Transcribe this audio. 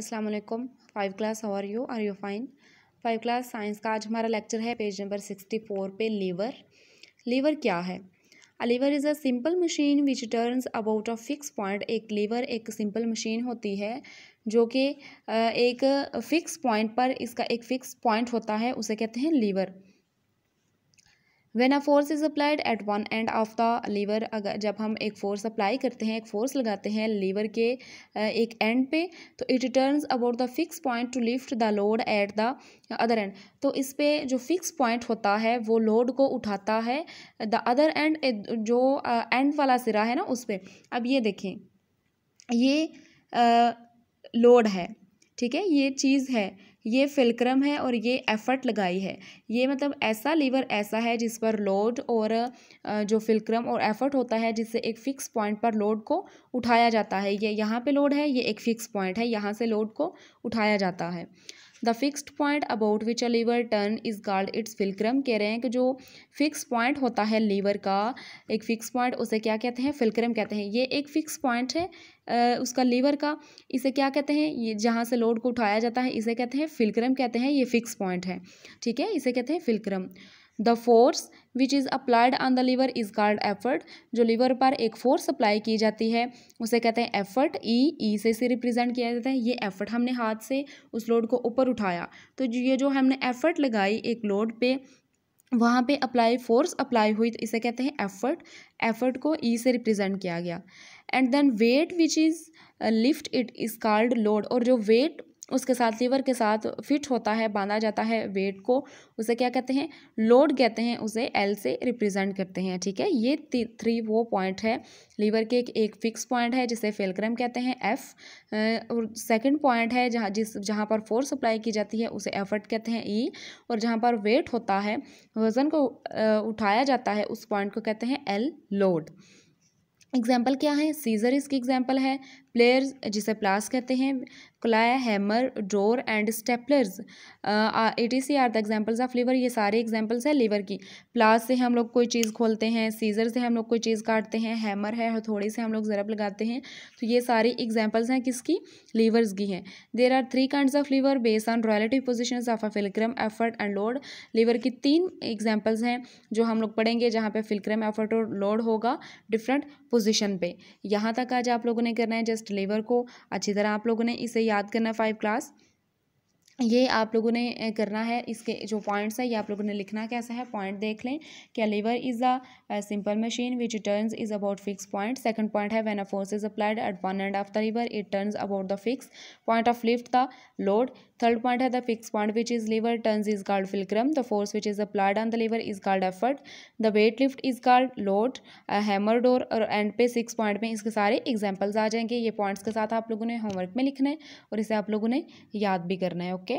अस्सलाम वालेकुम five class how are you are you fine five class science का आज हमारा लेक्चर है पेज नंबर सिक्सटी फोर पे लीवर लीवर क्या है a lever is a simple machine which turns about a fix point एक लीवर एक simple machine होती है जो कि एक फिक्स पॉइंट पर इसका एक फिक्स पॉइंट होता है उसे कहते हैं lever when a force is applied at one end of the lever अगर जब हम एक फोर्स अप्लाई करते हैं एक फोर्स लगाते हैं लीवर के एक एंड पे तो it turns about the fix point to lift the load at the other end तो इस पे जो फिक्स पॉइंट होता है वो लोड को उठाता है द अदर एंड जो एंड वाला सिरा है ना उस पर अब ये देखें ये लोड है ठीक है ये चीज़ है ये फिलक्रम है और ये एफर्ट लगाई है ये मतलब ऐसा लीवर ऐसा है जिस पर लोड और जो फिलक्रम और एफर्ट होता है जिससे एक फ़िक्स पॉइंट पर लोड को उठाया जाता है ये यहाँ पे लोड है ये एक फ़िक्स पॉइंट है यहाँ से लोड को उठाया जाता है the fixed point about which a lever turn is called its fulcrum कह रहे हैं कि जो फिक्स पॉइंट होता है लीवर का एक फिक्स पॉइंट उसे क्या कहते हैं फिलक्रम कहते हैं ये एक फिक्स पॉइंट है उसका लीवर का इसे क्या कहते हैं ये जहाँ से लोड को उठाया जाता है इसे कहते हैं फिलक्रम कहते हैं ये फिक्स पॉइंट है ठीक है इसे कहते हैं fulcrum the force which is applied on the lever is called effort जो लीवर पर एक फोर्स अप्लाई की जाती है उसे कहते हैं एफर्ट ई ई से इसे रिप्रेजेंट किया जाता है ये एफर्ट हमने हाथ से उस लोड को ऊपर उठाया तो ये जो हमने एफर्ट लगाई एक लोड पे वहाँ पे अप्लाई फोर्स अप्लाई हुई तो इसे कहते हैं एफर्ट एफर्ट को ई e से रिप्रेजेंट किया गया and then weight which is lift it is called load और जो वेट उसके साथ लीवर के साथ फिट होता है बांधा जाता है वेट को उसे क्या कहते हैं लोड कहते हैं उसे एल से रिप्रेजेंट करते हैं ठीक है ये थ्री वो पॉइंट है लीवर के एक, एक फिक्स पॉइंट है जिसे फेलक्रम कहते हैं एफ और सेकंड पॉइंट है जहाँ जिस जहाँ पर फोर्स अप्लाई की जाती है उसे एफर्ट कहते हैं ई e, और जहाँ पर वेट होता है वज़न को उठाया जाता है उस पॉइंट को कहते हैं एल लोड एग्जाम्पल क्या है सीजर इसकी एग्जाम्पल है प्लेयर्स जिसे प्लास कहते हैं claw hammer door and staplers etc are the examples of lever ये सारे एग्जाम्पल्स हैं लीवर की प्लास से हम लोग कोई चीज़ खोलते हैं सीजर से हम लोग कोई चीज़ काटते हैं हैमर है हथौड़े से हम लोग ज़रब लगाते हैं तो ये सारी एग्जाम्पल्स हैं किसकी लीवर्स की हैं there are three kind of lever base on relative position of a fulcrum effort and load lever की तीन एग्जाम्पल्स हैं जो हम लोग पढ़ेंगे जहाँ पर फिलक्रम एफर्ट और लोड होगा डिफरेंट पोजिशन पर यहाँ तक आज आप लोगों ने करना है जस्ट टेस्ट लेवर को अच्छी तरह आप लोगों ने इसे याद करना फाइव क्लास ये आप लोगों ने करना है इसके जो पॉइंट्स है ये आप लोगों ने लिखना कैसा है पॉइंट देख लें क्या lever is a simple machine which turns is about fix point second point है when a force is applied at one end of the lever it turns about the fix point of lift the load third point है the fix point which is lever turns is called fulcrum the force which is applied on the lever is called effort the weight lift is called load hammer door और end पे six point में इसके सारे examples आ जाएंगे ये points के साथ आप लोगों ने होमवर्क में लिखना है और इसे आप लोगों ने याद भी करना है ओके